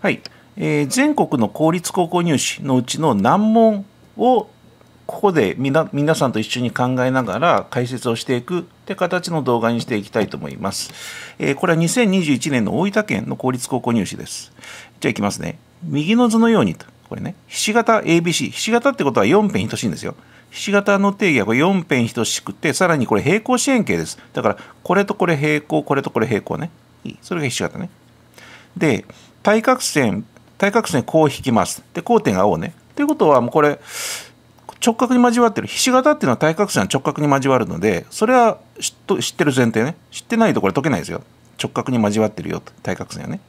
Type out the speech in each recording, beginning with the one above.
はい、えー、全国の公立高校入試のうちの難問をここで皆さんと一緒に考えながら解説をしていくって形の動画にしていきたいと思います。えー、これは2021年の大分県の公立高校入試です。じゃあいきますね。右の図のようにと。これね、ひし形 ABC。ひし形ってことは4辺等しいんですよ。ひし形の定義はこれ4辺等しくて、さらにこれ平行四辺形です。だから、これとこれ平行、これとこれ平行ね。それがひし形ね。で、対角線、対角線こう引きます。で、交点が青ね。ということは、もうこれ、直角に交わってる。ひし形っていうのは対角線は直角に交わるので、それは知ってる前提ね。知ってないとこれ解けないですよ。直角に交わってるよ対角線はね。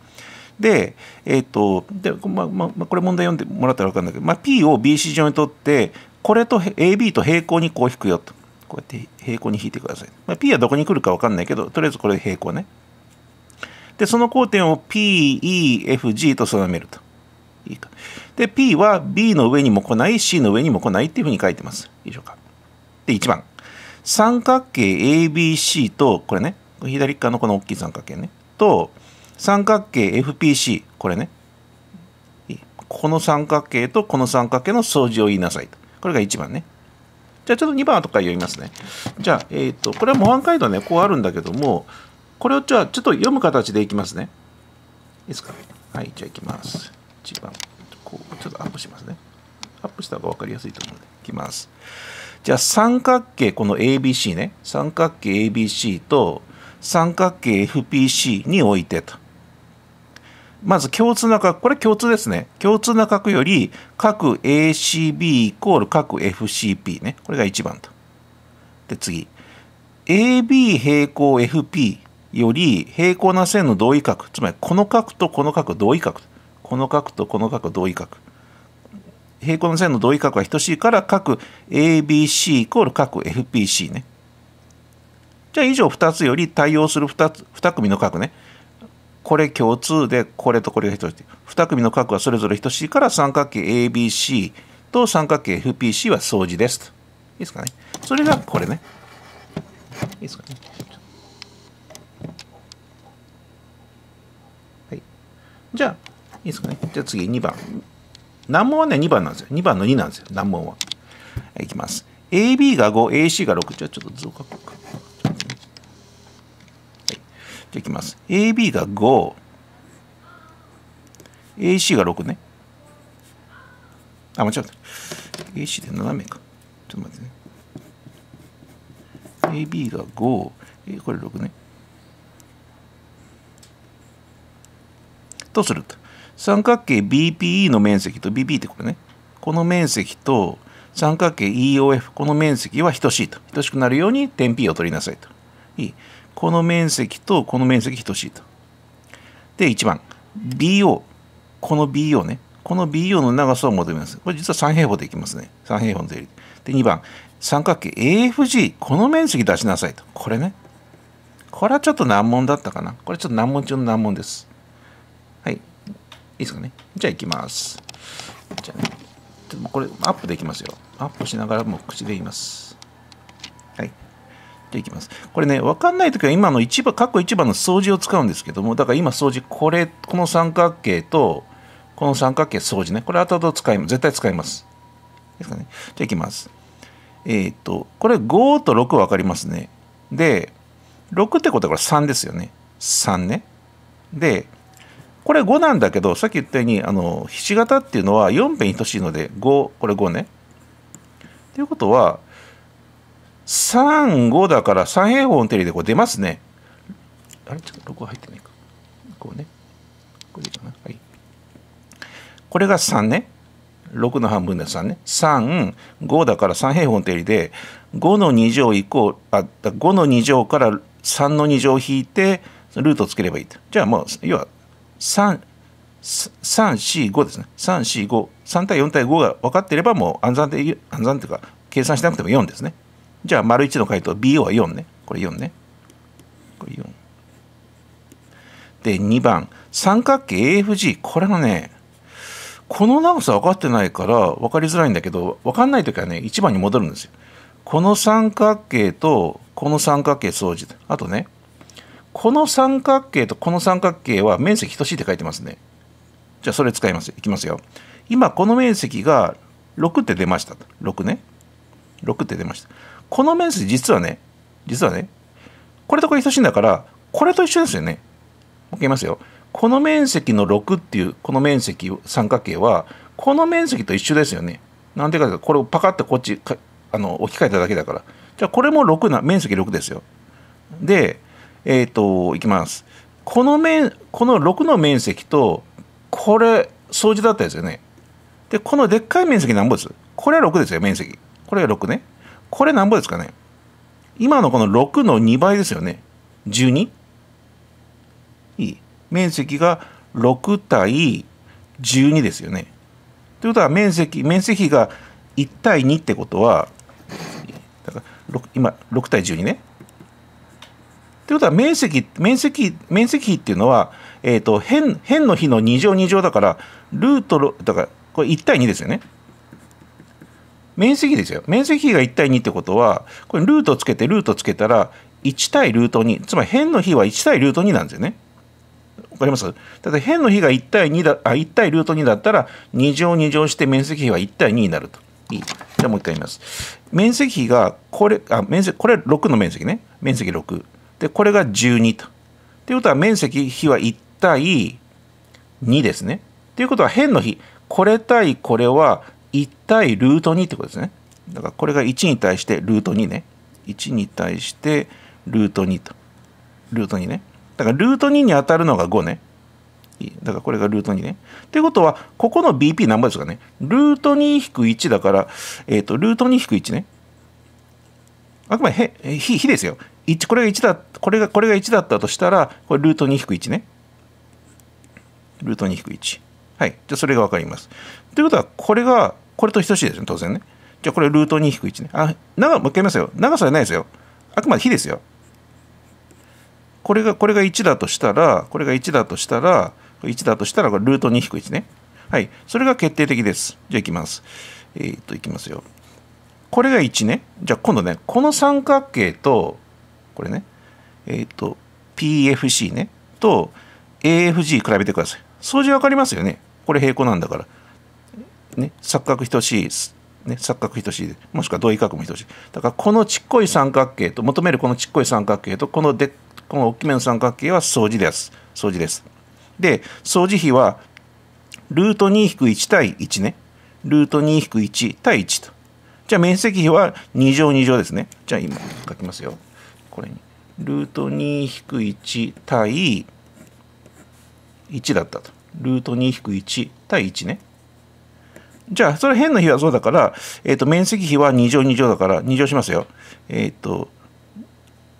で、えっ、ー、と、で、まあ、まあ、これ問題読んでもらったら分かるんだけど、まあ、P を BC 上にとって、これと AB と平行にこう引くよと。こうやって平行に引いてください。まあ、P はどこに来るか分かんないけど、とりあえずこれ平行ね。で、その交点を P、E、F、G と定めると。いいか。で、P は B の上にも来ない、C の上にも来ないっていうふうに書いてます。いいでしょうか。で、1番。三角形 ABC と、これね、左側のこの大きい三角形ね、と、三角形 FPC、これね、この三角形とこの三角形の相似を言いなさいと。これが1番ね。じゃあちょっと2番とから読みますね。じゃあ、えっ、ー、と、これは模範解答ね、こうあるんだけども、これをじゃあちょっと読む形でいきますね。いいですかはい、じゃあいきます。一番、こう、ちょっとアップしますね。アップした方が分かりやすいと思うんで、いきます。じゃあ三角形、この ABC ね。三角形 ABC と三角形 FPC においてと。まず共通な角、これ共通ですね。共通な角より、角 ACB イコール角 FCP ね。これが一番と。で、次。AB 平行 FP より平行な線の同位角つまりこの角とこの角同位角この角とこの角同位角平行の線の同位角は等しいから角 ABC イコール角 FPC ねじゃあ以上2つより対応する 2, つ2組の角ねこれ共通でこれとこれが等しい2組の角はそれぞれ等しいから三角形 ABC と三角形 FPC は相似ですいいですかねそれがこれねいいですかねじゃあ、いいですかね。じゃあ次、2番。難問はね、2番なんですよ。2番の2なんですよ、難問は。いきます。AB が5、AC が6。じゃあちょっと図を書こうか。はい、じゃあいきます。AB が5、AC が6ね。あ、間違った。AC で斜めか。ちょっと待ってね。AB が5、えこれ6ね。とすると三角形 BPE の面積と BP ってこれねこの面積と三角形 EOF この面積は等しいと等しくなるように点 P を取りなさいといいこの面積とこの面積等しいとで1番 BO この BO ねこの BO の長さを求めます。これ実は三平方でいきますね。三平方の定理。で、2番、三角形 AFG、この面積出しなさいと。これね。これはちょっと難問だったかな。これちょっと難問中の難問です。いですかね。じゃあ行きます。じゃあね、でもこれアップできますよ。アップしながらも口で言います。はい。じゃあいきます。これね、わかんない時は今の一番、過去一番の掃除を使うんですけども、だから今掃除、これ、この三角形と、この三角形掃除ね。これ後々使います。絶対使います。ですかね。じゃあいきます。えっ、ー、と、これ5と6分かりますね。で、6ってことはこれ3ですよね。3ね。で、これ5なんだけどさっき言ったようにあのひし形っていうのは4辺等しいので5これ5ね。ということは35だから3平方の定理でこう出ますね。あれちょっと6は入ってないか。こうね。これでいいかな。はい。これが3ね。6の半分で3ね。3、5だから3平方の定理で、5の2乗以降、あ、5の2乗から3の2乗を引いて、ルートをつければいいと。じゃあもう、要は3、4、5ですね。3、4、5。3対4対5が分かっていればもう暗算で、暗算というか計算しなくても4ですね。じゃあ、丸1の回答 BO は4ね。これ4ね。これ4。で、2番。三角形 AFG。これがね、この長さ分かってないから分かりづらいんだけど、分かんない時はね、1番に戻るんですよ。この三角形と、この三角形掃除。あとね、この三角形とこの三角形は面積等しいって書いてますね。じゃあそれ使います。いきますよ。今この面積が6って出ました。6ね。6って出ました。この面積実はね、実はね、これとこれ等しいんだから、これと一緒ですよね。もう一ますよ。この面積の6っていう、この面積、三角形は、この面積と一緒ですよね。なんでかというと、これをパカッとこっちあの置き換えただけだから。じゃあこれも6な、面積6ですよ。で、えっ、ー、と、いきます。この面、この6の面積と、これ、掃除だったですよね。で、このでっかい面積なんぼですこれは6ですよ、面積。これは6ね。これなんぼですかね。今のこの6の2倍ですよね。12? いい。面積が6対12ですよね。ということは面積、面積比が1対2ってことは、だから今、6対12ね。ということは面積面積面積比っていうのは、えーと、変、辺辺の比の2乗2乗だからルートだからこれ1対2ですよね。面積ですよ面積比が1対2ってことはこれルートつけてルートつけたら1対ルート2つまり辺の比は1対ルート2なんですよね。わかりますだって辺の比が1対2だあ1対ルート2だったら2乗2乗して面積比は1対2になると。いいじゃあもう一回言います。面積比がこれあ面積これ6の面積ね面積6。で、これが12と。ということは面積比は1対2ですね。ということは辺の比、これ対これは1対ルート2ってことですね。だからこれが1に対してルート2ね。1に対してルート2と。ルート2ね。だからルート2に当たるのが5ね。だからこれがルート2ね。ということは、ここの BP 何倍ですかね。ルート2-1だから、えっ、ー、と、ルート2-1ね。あくまでへ、ひ、非ですよ。1これが1だこれがこれが1だったとしたらこれルート2引く1ねルート2引く1はいじゃあそれが分かりますということはこれがこれと等しいですね当然ねじゃあこれルート2引く1ねあ長もう一回言いますよ長さじゃないですよあくまで比ですよこれがこれが1だとしたらこれが1だとしたら1だとしたらこれルート2引く1ねはいそれが決定的ですじゃあいきますえー、っといきますよこれが1ねじゃあ今度ねこの三角形とこれねえっ、ー、と PFC ねと AFG 比べてください掃除分かりますよねこれ平行なんだからね錯覚等しいね、錯覚等しいでもしくは同位角も等しいだからこのちっこい三角形と求めるこのちっこい三角形とこのでこの大きめの三角形は相似です相似ですで相似比はルート2-1対1ねルート2-1対1とじゃあ面積比は2乗2乗ですねじゃあ今書きますよこれにルート2-1対1だったと。ルート2-1対1ね。じゃあ、それ変な比はそうだから、えっ、ー、と、面積比は2乗2乗だから、2乗しますよ。えっ、ー、と、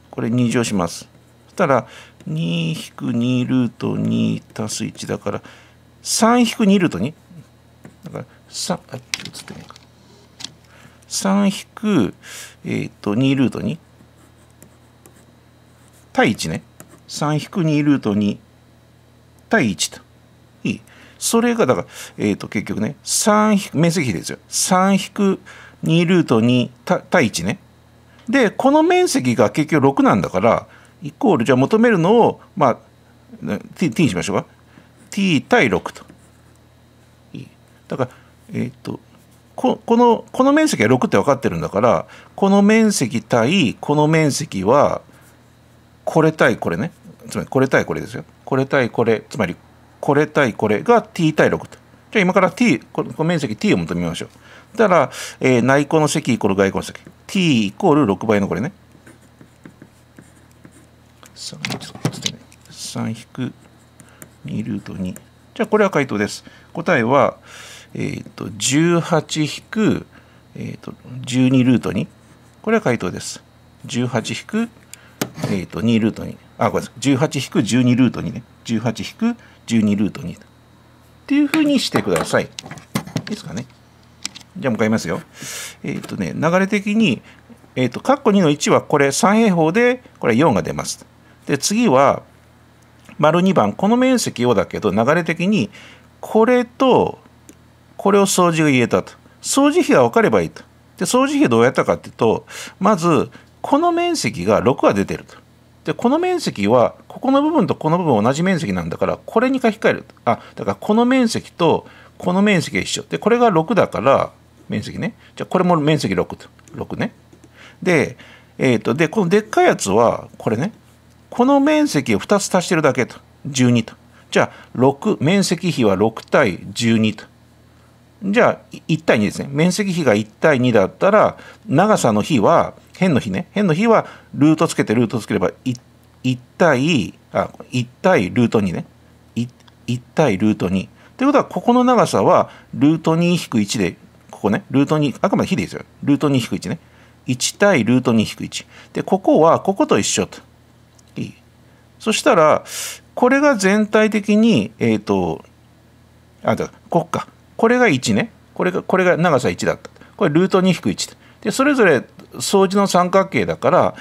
これ2乗します。そしたら、2-2ルート2足す1だから、3-2ルート 2? だから、3、あ、映ってないか。3-、えっ、ー、と、2ルート 2? 対1ね。3-2ルート2対1と。いい。それが、だから、えっ、ー、と、結局ね、3、面積比ですよ。3-2ルート2対1ね。で、この面積が結局6なんだから、イコール、じゃあ求めるのを、まあ、t, t にしましょうか。t 対6と。いい。だから、えっ、ー、と、ここのこの面積は6って分かってるんだからこの面積対この面積はこれ対これねつまりこれ対これですよこれ対これつまりこれ対これが t 対6とじゃあ今から t この面積 t を求めましょうだから、えー、内項の積イコール外項の積 t イコール6倍のこれね3引く2ルート2じゃあこれは回答です答えはえっ、ー、と18引く、えー、と12ルート2これは回答です18引くえー、と2ルート2あごめんなさい18-12ルート2ね18-12ルート2っていうふうにしてくださいいいですかねじゃあもう一回言いますよえっ、ー、とね流れ的にえっ、ー、と括弧2の1はこれ 3A 法でこれ4が出ますで次は丸2番この面積をだけど流れ的にこれとこれを掃除が言えたと。掃除費が分かればいいと。で、掃除費どうやったかっていうと、まず、この面積が6は出てると。でこの面積はここの部分とこの部分同じ面積なんだからこれに書き換えるあだからこの面積とこの面積が一緒でこれが6だから面積ねじゃあこれも面積6と6ねで,、えーと、とでこのでっかいやつはこれねこの面積を2つ足してるだけと12とじゃあ6面積比は6対12とじゃあ1対2ですね面積比が1対2だったら長さの比は変の比ね。変の日は、ルートつけてルートつければ1、対、あ、1対ルート2ね。1, 1対ルート2。ということは、ここの長さは、ルート2-1で、ここね、ルート2、あくまで比でいいですよ。ルート2-1ね。1対ルート2-1。で、ここは、ここと一緒と。いい。そしたら、これが全体的に、えっ、ー、と、あ、だ、こっか。これが1ね。これが、これが長さ1だった。これルート2-1。で、それぞれ相似の三角形だから、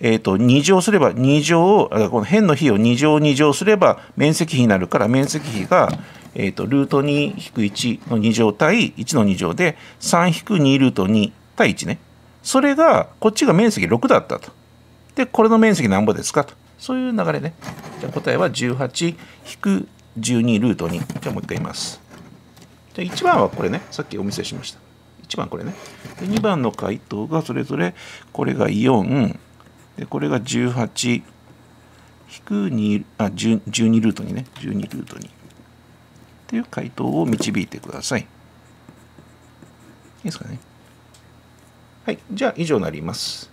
えーと、2乗すれば2乗この辺の比を2乗2乗すれば面積比になるから面積比が、えーと、ルート2-1の2乗対1の2乗で3-2ルート2対1ねそれがこっちが面積6だったとでこれの面積なんぼですかとそういう流れねじゃあ答えは18-12ルート2じゃあもう一回言いますじゃ1番はこれねさっきお見せしました1番これねで2番の回答がそれぞれこれが4でこれが18引く2あ12ルートにね12ルートにっていう回答を導いてくださいいいですかねはいじゃあ以上になります